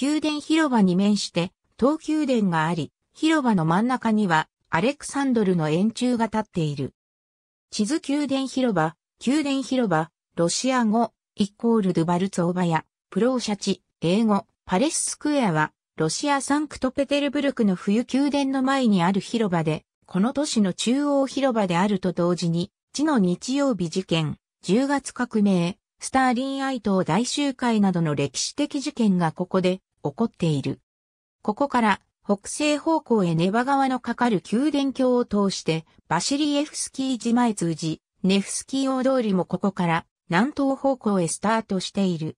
宮殿広場に面して、東宮殿があり、広場の真ん中には、アレクサンドルの円柱が立っている。地図宮殿広場、宮殿広場、ロシア語、イコールドゥバルツオバヤ、プローシャチ、英語、パレススクエアは、ロシアサンクトペテルブルクの冬宮殿の前にある広場で、この都市の中央広場であると同時に、地の日曜日事件、10月革命、スターリン愛党大集会などの歴史的事件がここで起こっている。ここから北西方向へネバ川のかかる宮殿橋を通してバシリエフスキー島へ通じ、ネフスキー大通りもここから南東方向へスタートしている。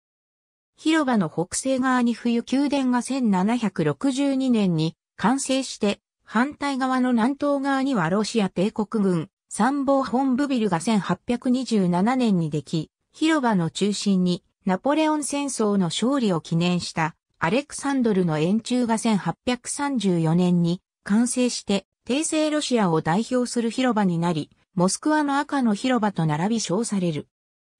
広場の北西側に冬宮殿が1762年に完成して反対側の南東側にはロシア帝国軍参謀本部ビルが1827年にでき、広場の中心にナポレオン戦争の勝利を記念したアレクサンドルの円柱が1834年に完成して帝政ロシアを代表する広場になり、モスクワの赤の広場と並び称される。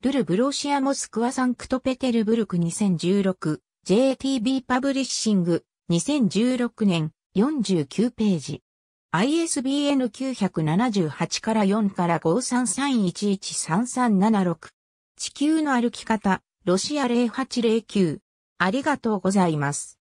ルルブロシアモスクワサンクトペテルブルク 2016JTB パブリッシング2016年49ページ ISBN 978から4から533113376地球の歩き方、ロシア0809。ありがとうございます。